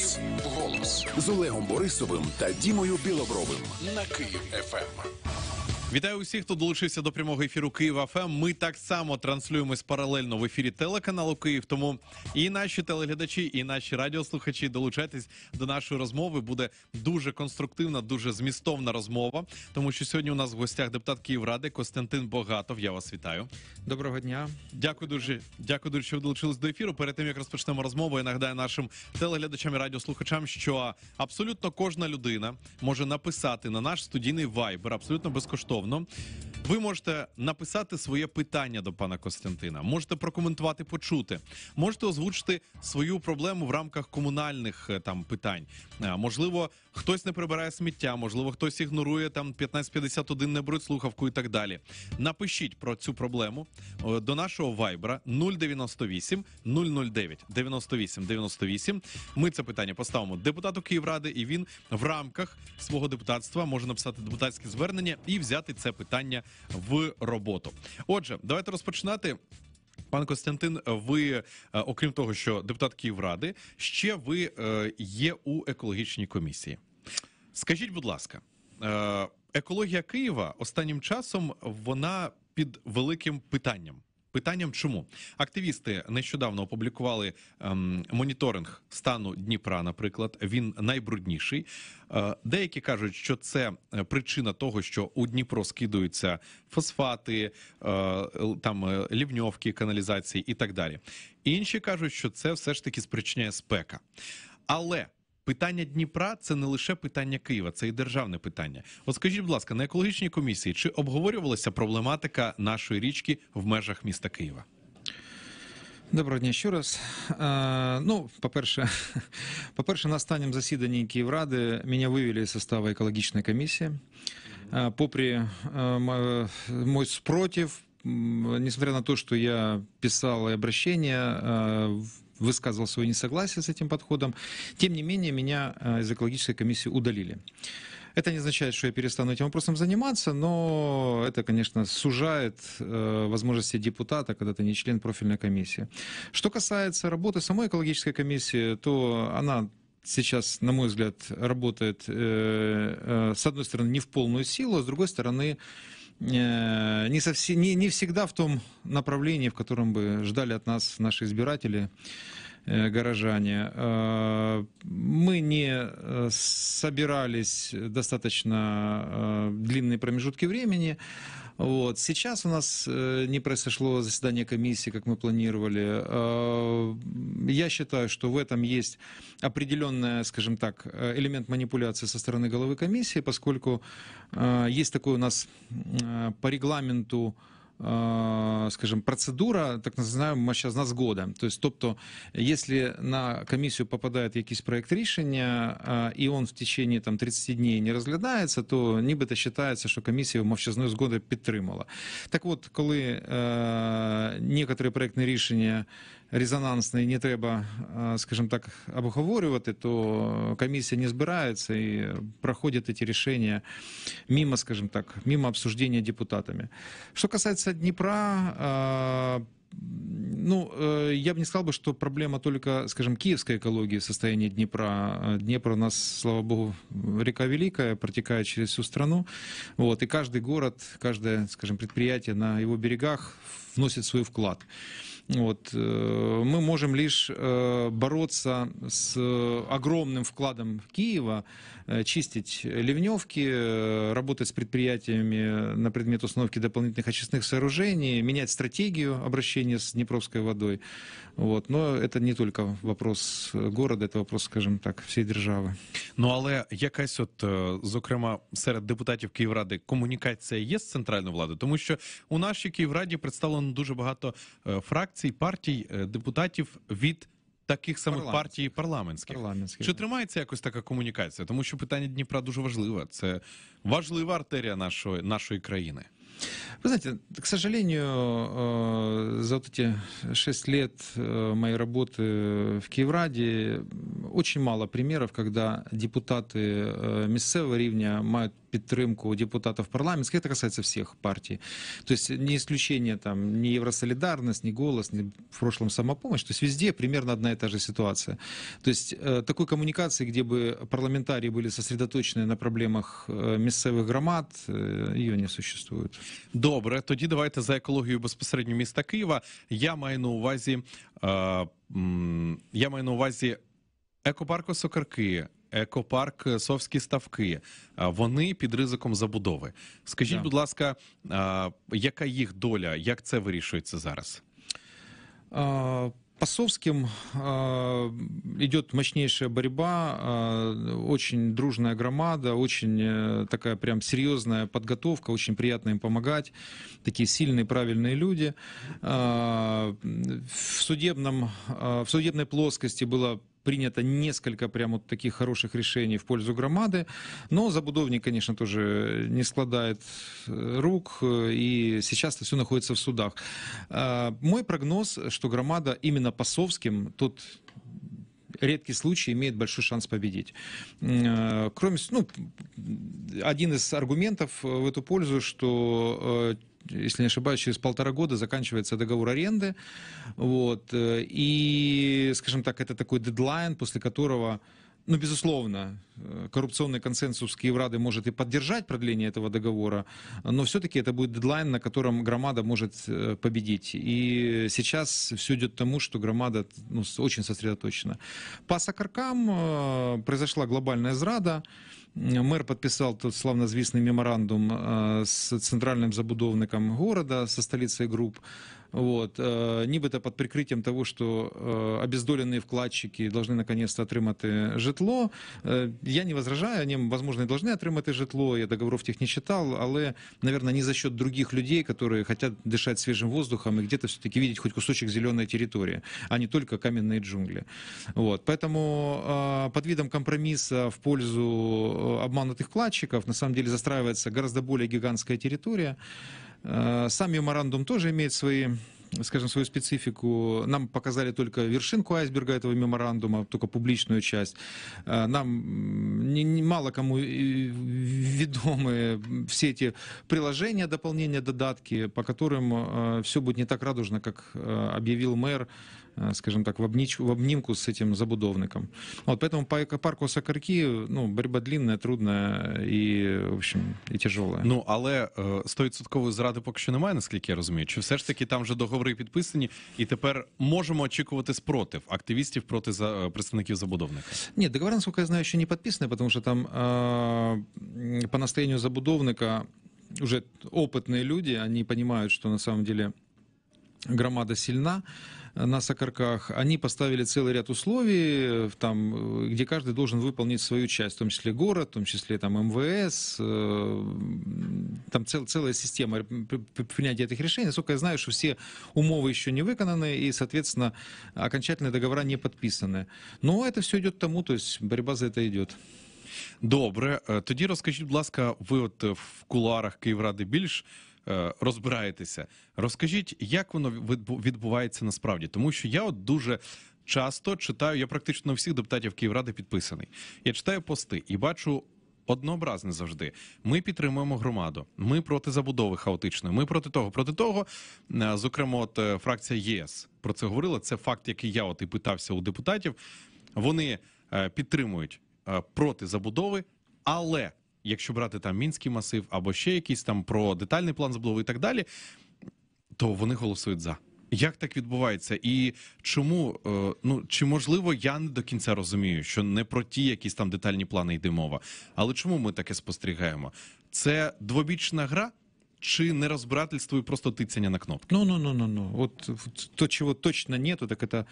Голос Голос з Олегом Борисовим та Дімою Білобровим на Київ ФМ. Вітаю усіх, хто долучився до прямого ефіру Києва ФМ. Ем. Ми так само транслюємось паралельно в ефірі телеканалу Київ. Тому і наші телеглядачі, і наші радіослухачі долучайтесь до нашої розмови. Буде дуже конструктивна, дуже змістовна розмова. Тому що сьогодні у нас в гостях депутат Київради Костянтин Богатов. Я вас вітаю. Доброго дня. Дякую дуже. Дякую дуже, що ви долучились до ефіру. Перед тим як розпочнемо розмову, я нагадаю нашим телеглядачам і радіослухачам, що абсолютно кожна людина може написати на наш студійний вайбер абсолютно безкоштовно безкоштовно. Ви можете написати своє питання до пана Костянтина, можете прокоментувати, почути, можете озвучити свою проблему в рамках комунальних е, там питань. Е, можливо, хтось не прибирає сміття, можливо, хтось ігнорує там 1551, не беруть слухавку і так далі. Напишіть про цю проблему е, до нашого вайбера 098 009 98 98. Ми це питання поставимо депутату Київради, і він в рамках свого депутатства може написати депутатське звернення і взяти вписати це питання в роботу. Отже, давайте розпочинати. Пан Костянтин, ви е, окрім того, що депутат Київради, ще ви е, є у екологічній комісії. Скажіть, будь ласка, е, екологія Києва останнім часом вона під великим питанням. Питанням, чому активісти нещодавно опублікували ем, моніторинг стану Дніпра? Наприклад, він найбрудніший. Е, деякі кажуть, що це е, причина того, що у Дніпро скидуються фосфати, е, там е, лівньовки, каналізації і так далі. Інші кажуть, що це все ж таки спричиняє спека, але питання Дніпра це не лише питання Києва, це і державне питання. От скажіть, будь ласка, на екологічній комісії чи обговорювалася проблематика нашої річки в межах міста Києва? Доброго дня ще раз. Е, ну, по-перше, по-перше, на останньому засіданні Київради мене вивели з составу екологічної комісії. Е, попри е, мой спротив, несмотря на те, що я писал обращение, высказывал свое несогласие с этим подходом. Тем не менее, меня э, из экологической комиссии удалили. Это не означает, что я перестану этим вопросом заниматься, но это, конечно, сужает э, возможности депутата, когда ты не член профильной комиссии. Что касается работы самой экологической комиссии, то она сейчас, на мой взгляд, работает, э, э, с одной стороны, не в полную силу, а с другой стороны, Э, не, совсем, не, не всегда в том направлении, в котором бы ждали от нас наши избиратели, э, горожане. Э, мы не собирались достаточно длинные промежутки времени. Вот. Сейчас у нас э, не произошло заседание комиссии, как мы планировали. Э, я считаю, что в этом есть определенная, скажем так, э, элемент манипуляции со стороны головы комиссии, поскольку есть такой у нас по регламенту Э, скажем, процедура, так называемая года то есть Тобто, если на комісію попадає якийсь проект решения э, и он в течение там, 30 дней не разглядается то нібито вважається, що комісія мовчазної года підтримала. Так вот когда е, э, некоторі проєктні рішення резонансний, не треба, а, скажімо так, обговорювати, то комісія не збирається і проходять ці рішення мимо, скажімо так, мимо обсуждения депутатами. Що касається Дніпра, а, ну, э, я бы не сказал бы, что проблема только, скажем, киевской экологии, состояние Днепра. Днепр у нас, слава богу, река великая, протекает через всю страну. Вот, и каждый город, каждое, скажем, предприятие на его берегах вносит свой вклад. Вот. Э, мы можем лишь э, бороться с огромным вкладом Киева, э, чистить ливневки, работать с предприятиями на предмет установки дополнительных очистных сооружений, менять стратегию обращения с Днепровской водой. От. Но это не только вопрос э, города, это вопрос, скажем так, всієї держави. Ну але якась, от е, зокрема, серед депутатів Київради комунікація є з центральною владою, тому що у нашій Київраді представлено дуже багато е, фракцій, партій, е, депутатів від. Таких самих партій парламентських. парламентських чи тримається якось така комунікація, тому що питання Дніпра дуже важливе. Це важлива артерія нашої нашої країни. Вы знаете, к сожалению, э, за вот эти шесть лет э, моей работы в Киевраде очень мало примеров, когда депутаты э, местного рівня мають поддержку депутатов парламентских, это касается всех партий. То есть не исключение там ни Евросолидарность, ни Голос, ни в прошлом Самопомощь, то есть везде примерно одна и та же ситуация. То есть э, такой коммуникации, где бы парламентарии были сосредоточены на проблемах э, місцевих громад, э, ее не существует. Добре, тоді давайте за екологію безпосередньо міста Києва. Я маю на увазі, я маю на увазі екопарку Сокарки екопарк Совські ставки. А, вони під ризиком забудови. Скажіть, да. будь ласка, а, яка їх доля, як це вирішується зараз? А... По Совским э, а, идет мощнейшая борьба, э, очень дружная громада, очень э, такая прям серьезная подготовка, очень приятно им помогать, такие сильные, правильные люди. Э, в, судебном, э, в судебной плоскости было принято несколько прям вот таких хороших решений в пользу громады. Но забудовник, конечно, тоже не складает э, рук, э, и сейчас это все находится в судах. А, мой прогноз, что громада именно по Совским, тут редкий случай имеет большой шанс победить. Э, кроме, ну, один из аргументов в эту пользу, что если не ошибаюсь, через полтора года заканчивается договор аренды. Вот. Э, и, скажем так, это такой дедлайн, после которого ну, безусловно, э, коррупционный консенсус Киеврады может и поддержать продление этого договора, но все-таки это будет дедлайн, на котором громада может э, победить. И сейчас все идет к тому, что громада ну, очень сосредоточена. По Сакаркам произошла глобальная зрада. Мер підписав тут славнозвісний меморандум э, с центральным забудовником города, со столицей груп. Вот. Э, Нібито под прикрытием того, что э, обездоленные вкладчики должны наконец-то отримати э, житло. Я не возражаю, они, возможно, и должны отримати житло. Я договоров тех не читал, але, наверное, не за счет других людей, которые хотят дышать свежим воздухом и где-то все-таки видеть хоть кусочек зеленой территории, а не только каменные джунгли. Вот. Поэтому под видом компромисса в пользу обманутых вкладчиков на самом деле застраивается гораздо более гигантская территория. Э, сам меморандум тоже имеет свои скажем, свою специфику. Нам показали только вершинку айсберга этого меморандума, только публичную часть. Э, нам не, не мало кому ведомы все эти приложения, дополнения, додатки, по которым э, все будет не так радужно, как объявил мэр Э, скажем так, в, обнич... в обнимку с этим забудовником. Вот, поэтому парк, парк Осакарки, ну, борьба длинная, трудная и в общем, і тяжела. Ну, але 100% зради поки що немає, наскільки я розумію. Чи все ж таки там вже договори підписані, і тепер можемо очікувати спротив активістів проти за... Е, представників забудовника? Ні, договори, наскільки я знаю, ще не підписані, тому що там е, по настоянию забудовника уже опытные люди, они понимают, что на самом деле громада сильна. на Сокарках, они поставили целый ряд условий, э, там, э, где каждый должен выполнить свою часть, в том числе город, в том числе там, МВС, э, там цел, целая система принятия этих решений. Насколько я знаю, что все умовы еще не выполнены и, соответственно, окончательные договора не подписаны. Но это все идет к тому, то есть борьба за это идет Добре, тоді розкажіть, будь ласка, ви от в кулуарах Київради більш Е, розбираєтеся. Розкажіть, як воно відбувається насправді, тому що я от дуже. Часто читаю, я практично всіх депутатів Київради підписаний. Я читаю пости і бачу однообразне завжди. Ми підтримуємо громаду. Ми проти забудови хаотичної. Ми проти того. Проти того, е, зокрема, от е, фракція ЄС про це говорила. Це факт, який я от і питався у депутатів. Вони підтримують проти забудови, але якщо брати там мінський масив або ще якийсь там про детальний план забудови і так далі, то вони голосують за. Як так відбувається, і чому е, ну чи можливо я не до кінця розумію, що не про ті якісь там детальні плани йде мова, але чому ми таке спостерігаємо? Це двобічна гра. чи не разбирательство и просто тыцание на кнопки? Ну, ну, ну, ну, ну. Вот то, чего точно нету, так это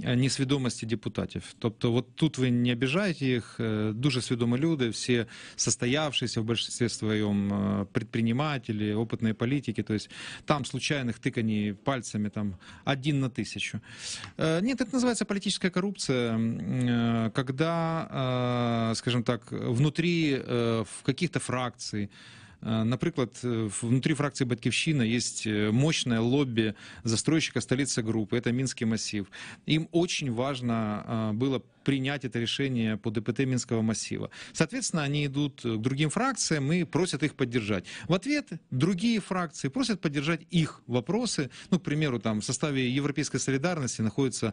э, несвідомості депутатів. Тобто, от тут ви не обіжаєте їх, э, дуже свідомі люди, всі состоявшиеся в большинстве своем э, предприниматели, опытные политики, то есть там случайных тыканий пальцами там один на тысячу. Нет, это называется политическая коррупция, когда, скажем так, внутри в каких-то фракций, Э, Наприклад, э, внутри фракции «Батьківщина» есть э, мощное лобби застройщика столицы группы, это Минский массив. Им очень важно было принять это решение по ДПТ Минского массива. Соответственно, они идут к другим фракциям и просят их поддержать. В ответ другие фракции просят поддержать их вопросы. Ну, к примеру, там в составе Европейской солидарности находится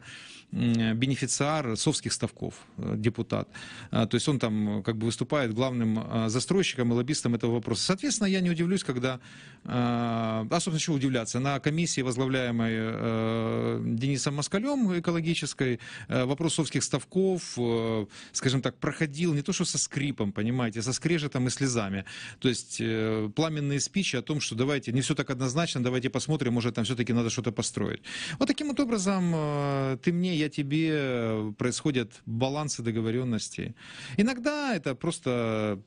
бенефициар Совских ставков, э, депутат. А, то есть он там э, как бы выступает главным а, застройщиком и лоббистом этого вопроса. Соответственно, я не удивлюсь, когда... А, а собственно, чего удивляться? На комиссии, возглавляемой э, Денисом Москалем, экологической, вопрос Совских ставков Михалков, э, скажем так, проходил не то что со скрипом, понимаете, а со скрежетом и слезами. То есть э, пламенные спичи о том, что давайте, не все так однозначно, давайте посмотрим, может там все-таки надо что-то построить. Вот таким вот образом э, ты мне, я тебе происходят балансы договоренностей. Иногда это просто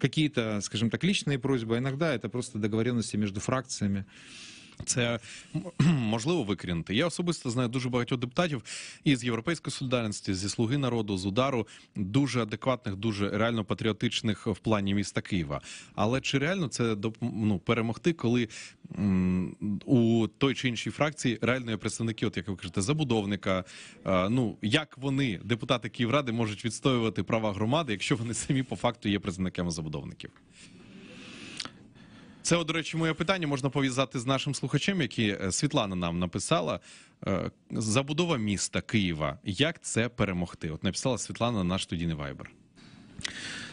какие-то, скажем так, личные просьбы, а иногда это просто договоренности между фракциями. Це можливо викорінити. Я особисто знаю дуже багатьох депутатів із європейської солідарності, зі слуги народу, з удару дуже адекватних, дуже реально патріотичних в плані міста Києва. Але чи реально це ну, перемогти, коли м, у той чи іншій фракції реально є представники, от як ви кажете, забудовника? Е, ну як вони, депутати Київради, можуть відстоювати права громади, якщо вони самі по факту є представниками забудовників? Це, до речі, моє питання можна пов'язати з нашим слухачем, який е, Світлана нам написала. Е, забудова міста Києва. Як це перемогти? От написала Світлана наш студійний вайбер.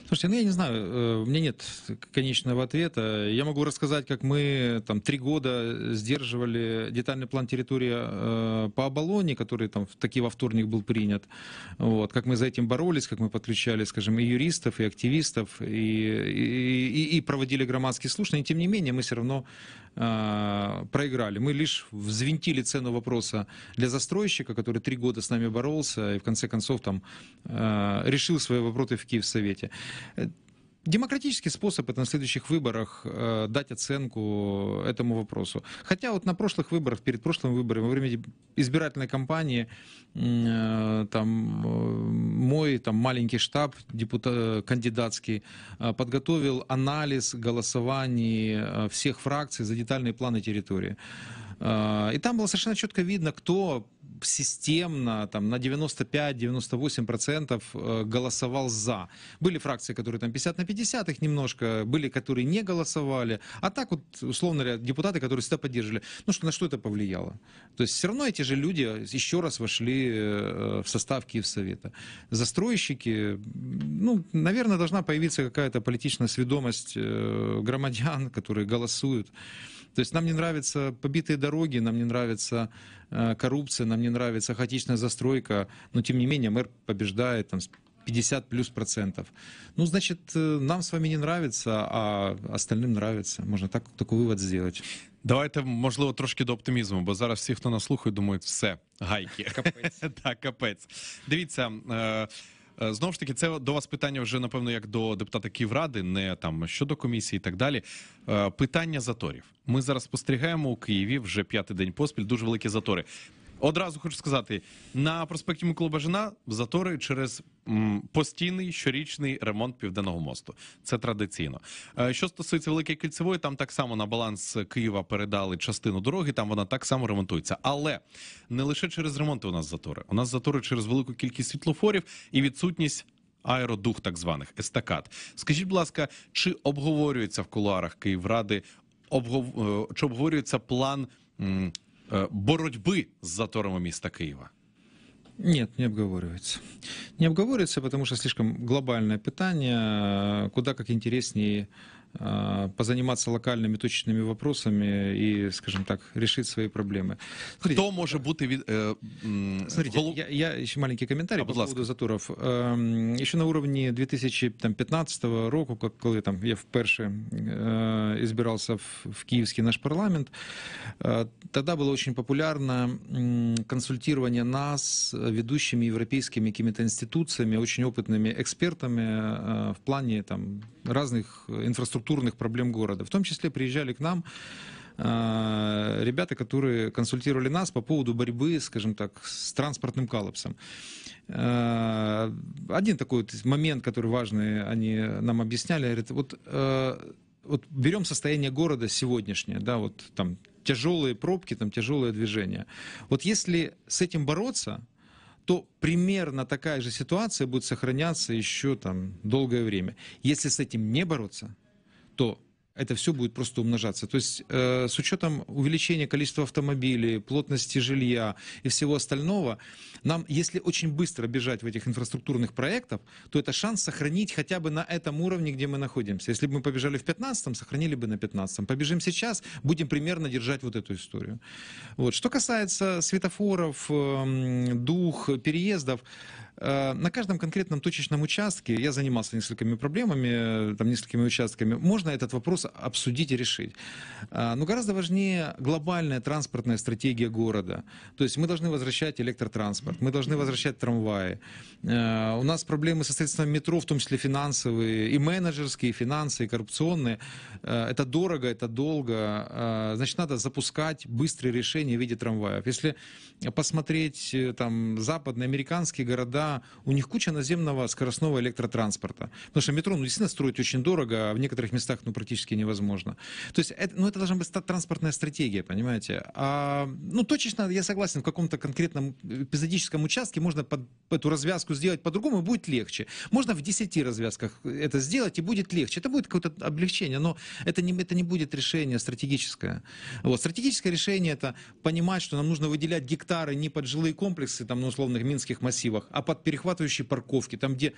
Слушайте, ну я не знаю, у э, меня нет конечного ответа. Я могу рассказать, как мы там три года сдерживали детальный план территории э, по Оболоне, который там в таки во вторник был принят. Вот, как мы за этим боролись, как мы подключали, скажем, и юристов, и активистов, и, и, и, и проводили громадские слушания. И тем не менее, мы все равно а, проиграли. Мы лишь взвинтили цену вопроса для застройщика, который три года с нами боролся и в конце концов там а, решил свои вопросы в Киевсовете демократический способ это на следующих выборах э, дать оценку этому вопросу. Хотя вот на прошлых выборах, перед прошлым выбором, во время избирательной кампании, э, там э, мой там, маленький штаб депутат, кандидатский э, подготовил анализ голосований э, всех фракций за детальные планы территории. Э, и там было совершенно четко видно, кто системно там, на 95-98% э, голосовал за. Были фракции, которые там 50 на 50, их немножко, были, которые не голосовали. А так вот, условно говоря, депутаты, которые всегда поддерживали. Ну что, на что это повлияло? То есть все равно эти же люди еще раз вошли э, в состав Киевсовета. Застройщики, ну, наверное, должна появиться какая-то политичная сведомость э, громадян, которые голосуют. То есть нам не нравятся побитые дороги, нам не нравится э, коррупция, нам не нравится хаотичная застройка, но тем не менее мэр побеждает там, 50 плюс процентов. Ну, значит, э, нам с вами не нравится, а остальным нравится. Можно так такий вивод зробити. Давайте можливо трошки до оптимізму, бо зараз всі, хто нас слухає, думають, все гайки. Капець. Так, капець. Дивіться. Е, знову ж таки, це до вас питання вже напевно як до депутата Київради, не там щодо комісії і так далі. Е, питання заторів. Ми зараз спостерігаємо у Києві вже п'ятий день поспіль. Дуже великі затори. Одразу хочу сказати на проспекті Микола Бажина затори через постійний щорічний ремонт південного мосту. Це традиційно. Е, що стосується великої кільцевої, там так само на баланс Києва передали частину дороги. Там вона так само ремонтується, але не лише через ремонти у нас затори. У нас затори через велику кількість світлофорів і відсутність. Аеродух так званих естакад. Скажіть, будь ласка, чи обговорюється в кулуарах Київради обгов... Е, чи обговорюється план е, боротьби з заторами міста Києва? Нет, не обговаривается. Не обговаривается, потому что слишком глобальное питание, э, куда как интереснее а, позаниматься локальными точечными вопросами и, скажем так, решить свои проблемы. Смотрите, Хто може бути від э, Смотрите, Гол... я, я ще маленький комментарий. а, по поводу заторов. Э, эм, ще на уровне 2015 року, когда там я впервые э, збирався в, в Київський наш парламент, э, тоді було дуже популярно консультирование нас ведущими европейскими какими то институциями, очень опытными экспертами э, в плане там разных инфраструктур структурных проблем города. В том числе приезжали к нам э, ребята, которые консультировали нас по поводу борьбы, скажем так, с транспортным коллапсом. Э, один такой вот момент, который важный, они нам объясняли, говорят, вот, э, вот берем состояние города сегодняшнее, да, вот там тяжелые пробки, там тяжелое движение. Вот если с этим бороться, то примерно такая же ситуация будет сохраняться еще там долгое время. Если с этим не бороться, то это все будет просто умножаться. То есть э, с учетом увеличения количества автомобилей, плотности жилья и всего остального, нам, если очень быстро бежать в этих инфраструктурных проектах, то это шанс сохранить хотя бы на этом уровне, где мы находимся. Если бы мы побежали в 15-м, сохранили бы на 15-м. Побежим сейчас, будем примерно держать вот эту историю. Вот. Что касается светофоров, э, дух, переездов, Э, на каждом конкретном точечном участке, я занимался несколькими проблемами, э, там несколькими участками, можно этот вопрос обсудить и решить. Э, но гораздо важнее глобальная транспортная стратегия города. То есть мы должны возвращать электротранспорт, мы должны возвращать трамваи. У нас проблемы со средствами метро, в том числе финансовые, и менеджерские, и финансы, и коррупционные. Это дорого, это долго. Значит, надо запускать быстрые решения в виде трамваев. Если посмотреть там западные, американские города, у них куча наземного скоростного электротранспорта. Потому что метро, ну, действительно, строить очень дорого, а в некоторых местах, ну, практически невозможно. То есть, это, ну, это должна быть транспортная стратегия, понимаете. А, ну, точечно, я согласен, в каком-то конкретном эпизодическом участке можно под, эту развязку сделать по-другому, и будет легче. Можно в 10 развязках это сделать, и будет легче. Это будет какое-то облегчение, но это не, это не будет решение стратегическое. Вот, стратегическое решение — это понимать, что нам нужно выделять гектары не под жилые комплексы, там, на условных минских массивах, а под перехватывающие парковки, там, где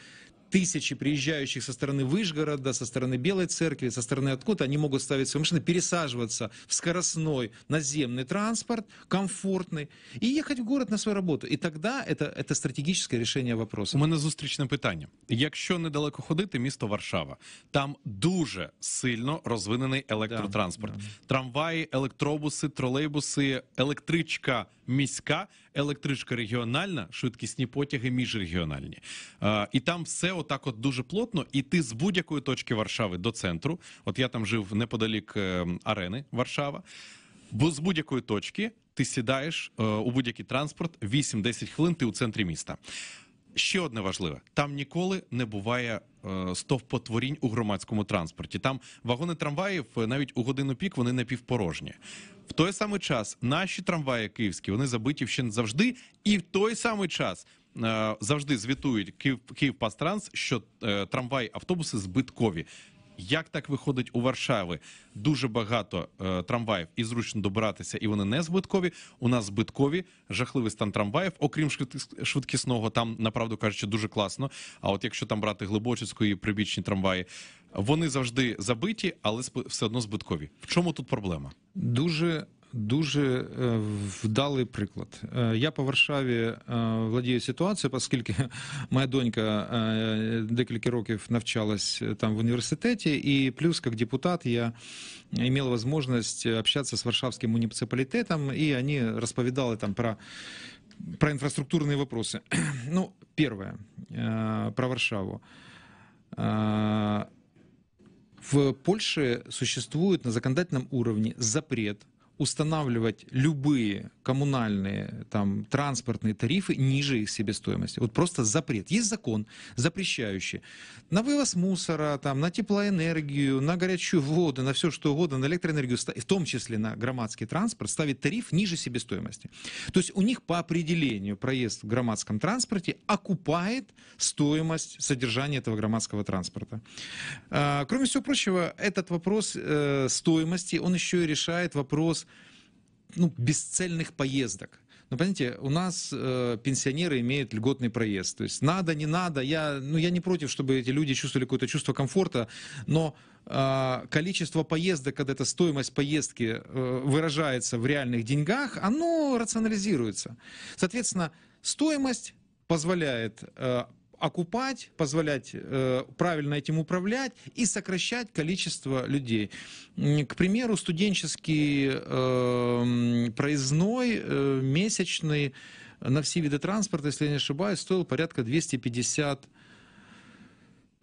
тысячи приезжающих со стороны Выжгорода, со стороны Белой Церкви, со стороны откуда они могут ставить свои машины, пересаживаться в скоростной наземный транспорт, комфортный, и ехать в город на свою работу. И тогда это это стратегическое решение вопроса. У мене зустрічне питання: якщо недалеко ходити, місто Варшава там дуже сильно розвинений электротранспорт: да, да. трамваї, електробуси, тролейбуси, електричка міська, электричка регіональна, швидкісні потяги міжрегіональні, а, і там все отак, от дуже плотно, і ти з будь-якої точки Варшави до центру. От я там жив неподалік е, арени Варшава, бо з будь-якої точки ти сідаєш е, у будь-який транспорт 8-10 хвилин. Ти у центрі міста. Ще одне важливе: там ніколи не буває е, стовпотворінь у громадському транспорті. Там вагони трамваїв е, навіть у годину пік вони напівпорожні. В той самий час наші трамваї київські вони забиті ще не завжди, і в той самий час Е, завжди звітують Київ Київпастранс, що е, трамвай автобуси збиткові. Як так виходить у Варшави? Дуже багато е, трамваїв і зручно добиратися, і вони не збиткові. У нас збиткові жахливий стан трамваїв, окрім швидкісного, там направду кажучи, дуже класно. А от якщо там брати глибочицьку і прибічні трамваї, вони завжди забиті, але все одно збиткові. В чому тут проблема? Дуже дуже вдалий приклад. Я по Варшаві владію ситуацією, оскільки моя донька декілька років навчалась там в університеті, і плюс, як депутат, я имел возможность общаться с варшавским муниципалитетом, и они расповедали там про про инфраструктурные вопросы. Ну, первое, э, про Варшаву. Э, в Польше существует на законодательном уровне запрет устанавливать любые коммунальные, там, транспортные тарифы ниже их себестоимости. Вот просто запрет. Есть закон, запрещающий на вывоз мусора, там, на теплоэнергию, на горячую воду, на все что угодно, на электроэнергию, в том числе на громадский транспорт, ставить тариф ниже себестоимости. То есть у них по определению проезд в громадском транспорте окупает стоимость содержания этого громадского транспорта. А, кроме всего прочего, этот вопрос э, стоимости, он еще и решает вопрос ну, бесцельных поездок. Но ну, понимаете, у нас э, пенсионеры имеют льготный проезд. То есть надо, не надо. Я, ну, я не против, чтобы эти люди чувствовали какое-то чувство комфорта, но э, количество поездок, когда эта стоимость поездки э, выражается в реальных деньгах, оно рационализируется. Соответственно, стоимость позволяет э, окупать, позволять э, правильно этим управлять и сокращать количество людей. К примеру, студенческий э, проездной э, месячный на все виды транспорта, если я не ошибаюсь, стоил порядка 250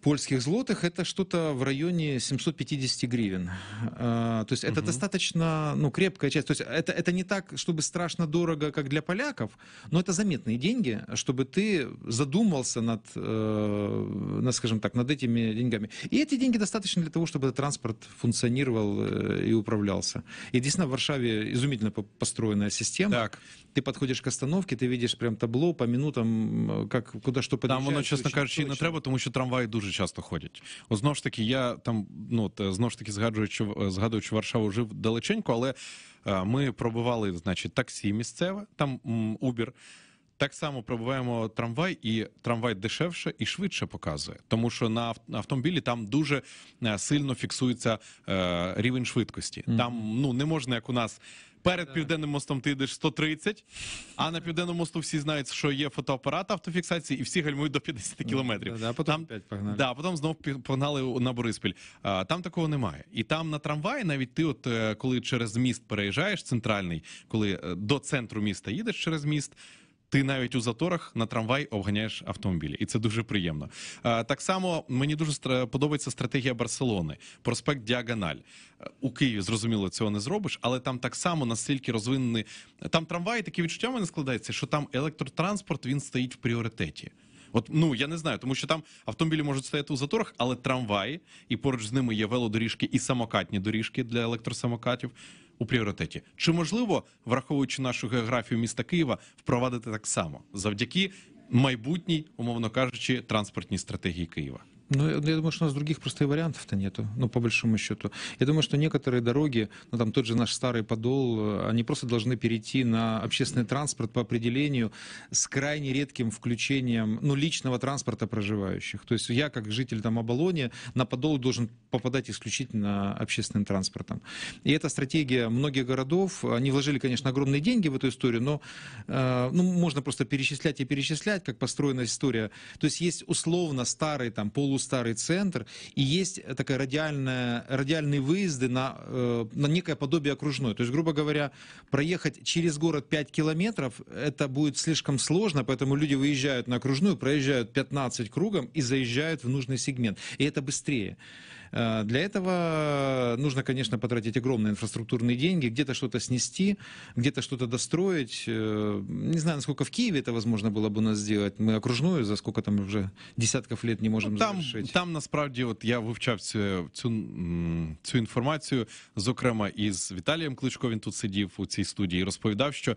польских злотых это что-то в районе 750 гривен. А, то есть это угу. достаточно ну, крепкая часть. То есть это, это не так, чтобы страшно дорого, как для поляков, но это заметные деньги, чтобы ты задумался над, э, над скажем так, над этими деньгами. И эти деньги достаточно для того, чтобы транспорт функционировал э, и управлялся. И действительно в Варшаве изумительно построенная система. Так. Ты подходишь к остановке, ты видишь прям табло по минутам, как, куда что подъезжает. Там воно, чесно кажучи, не треба, тому що трамваї дуже часто ходять. О, знову ж таки, я там ну е, знову ж таки згадуючи, е, згадуючи Варшаву, жив далеченько, але е, ми пробували, значить, таксі місцеве, там Uber. Так само пробуваємо трамвай, і трамвай дешевше і швидше показує, тому що на автомобілі там дуже сильно фіксується рівень швидкості. Там ну не можна, як у нас Перед південним мостом ти йдеш 130, а на південному мосту всі знають, що є фотоапарат автофіксації, і всі гальмують до 50 ну, кілометрів. Да, потім там, погнали. Да, потім знов погнали на Бориспіль. А, Там такого немає. І там на трамваї, навіть ти, от е, коли через міст переїжджаєш, центральний, коли е, до центру міста їдеш через міст. Ти навіть у заторах на трамвай обганяєш автомобілі, і це дуже приємно. Так само мені дуже подобається стратегія Барселони, проспект Діагональ. У Києві зрозуміло цього не зробиш, але там так само настільки розвинені там трамваї, такі відчуття в мене складається, що там електротранспорт він стоїть в пріоритеті. От ну я не знаю, тому що там автомобілі можуть стояти у заторах, але трамваї, і поруч з ними є велодоріжки і самокатні доріжки для електросамокатів. у пріоритеті. Чи можливо, враховуючи нашу географію міста Києва, впровадити так само завдяки майбутній, умовно кажучи, транспортній стратегії Києва? Ну, я, я думаю, что у нас других просто вариантов-то нету, ну, по большому счету. Я думаю, что некоторые дороги, ну, там тот же наш старый подол, э, они просто должны перейти на общественный транспорт по определению с крайне редким включением, ну, личного транспорта проживающих. То есть я, как житель там Оболония, на подол должен попадать исключительно общественным транспортом. И эта стратегия многих городов, они вложили, конечно, огромные деньги в эту историю, но, э, ну, можно просто перечислять и перечислять, как построена история. То есть есть условно старый там полу старый центр, и есть такая радиальная, радиальные выезды на, э, на некое подобие окружной. То есть, грубо говоря, проехать через город 5 километров, это будет слишком сложно, поэтому люди выезжают на окружную, проезжают 15 кругом и заезжают в нужный сегмент. И это быстрее. Э, для этого э, нужно, конечно, потратить огромные инфраструктурные деньги, где-то что-то снести, где-то что-то достроить. Э, не знаю, насколько в Киеве это возможно было бы у нас сделать. Ми окружную за сколько там вже десятків лет не можемо ну, там, завершити. Там насправді, от я вивчав цю, цю цю інформацію, зокрема із Віталієм Кличко, він тут сидів у цій студії, розповідав, що.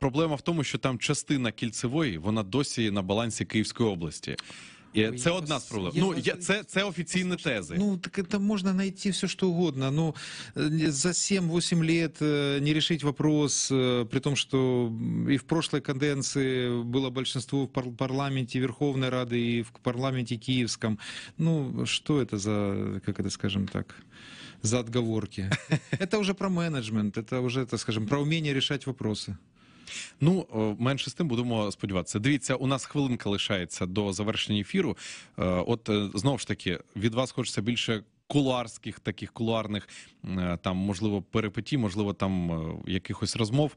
Проблема в тому, що там частина кільцевої вона досі на балансі Київської області. Це одна з проблем. Ну я це це офіційні тези. Ну так это можно найти все что угодно. Ну э, за 7-8 лет э, не решить вопрос, э, при том, что и в прошлой конденции было большинство в парламенте Верховной Рады и в парламенте Киевском. Ну что это за, как это скажем так? за отговорки. Это уже про менеджмент, это уже, так скажем, про умение решать вопросы. Ну е, менше з тим будемо сподіватися. Дивіться, у нас хвилинка лишається до завершення ефіру. Е, от е, знову ж таки від вас хочеться більше. Кулуарських таких кулуарних там можливо перепиті, можливо, там якихось розмов.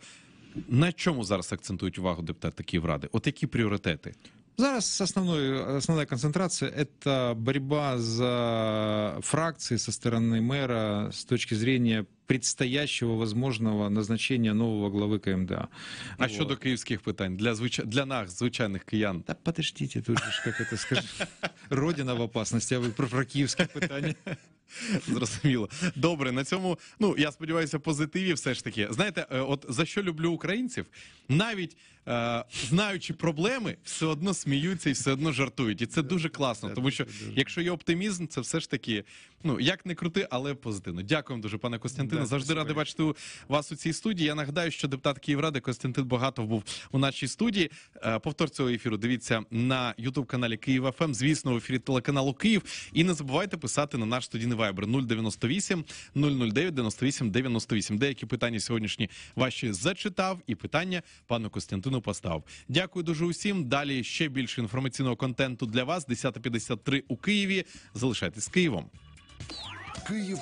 На чому зараз акцентують увагу депутати Київради? От які пріоритети? Зараз основной, основная концентрация – это борьба за фракции со стороны мэра с точки зрения предстоящего возможного назначения нового главы КМДА. А вот. до киевских пытаний для звича... для нас, звичайних киян. Да подождите, тут же, как это скажу, родина в опасности, а вы про, киевские пытания. Зрозуміло. Добре, на цьому, ну я сподіваюся, позитиві все ж таки. Знаєте, е, от за що люблю українців, навіть е, знаючи проблеми, все одно сміються і все одно жартують. І це дуже класно, тому що якщо є оптимізм, це все ж таки, ну як не крути, але позитивно. Дякуємо дуже, пане Костянтине. Завжди радий бачити вас у цій студії. Я нагадаю, що депутат Київради Костянтин Богатов був у нашій студії. Е, повтор цього ефіру дивіться на Ютуб каналі Київ ФМ, ем. звісно, в ефірі телеканалу Київ. І не забувайте писати на наш студійний Viber 098 009 98 98. Деякі питання сьогоднішні ваші зачитав і питання пану Костянтину поставив. Дякую дуже усім. Далі ще більше інформаційного контенту для вас. 10.53 у Києві. Залишайтесь з Києвом. Київ